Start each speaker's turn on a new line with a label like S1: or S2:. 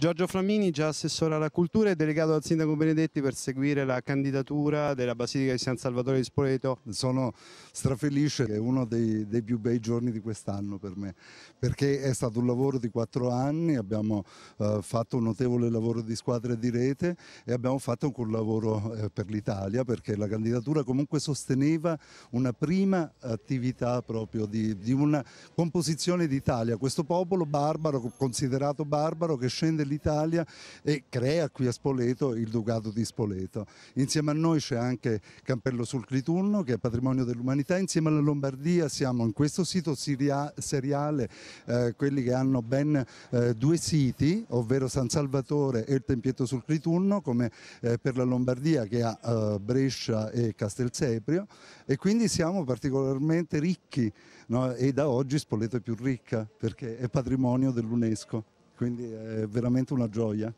S1: Giorgio Flamini, già assessore alla cultura e delegato al sindaco Benedetti per seguire la candidatura della Basilica di San Salvatore di
S2: Spoleto. Sono strafelice, è uno dei, dei più bei giorni di quest'anno per me, perché è stato un lavoro di quattro anni, abbiamo eh, fatto un notevole lavoro di squadra e di rete e abbiamo fatto un lavoro eh, per l'Italia, perché la candidatura comunque sosteneva una prima attività proprio di, di una composizione d'Italia, questo popolo barbaro, considerato barbaro, che scende dell'Italia e crea qui a Spoleto il Ducato di Spoleto. Insieme a noi c'è anche Campello sul Clitunno che è patrimonio dell'umanità, insieme alla Lombardia siamo in questo sito seriale eh, quelli che hanno ben eh, due siti, ovvero San Salvatore e il Tempietto sul Clitunno come eh, per la Lombardia che ha eh, Brescia e Castelseprio e quindi siamo particolarmente ricchi no? e da oggi Spoleto è più ricca perché è patrimonio dell'UNESCO quindi è veramente una gioia.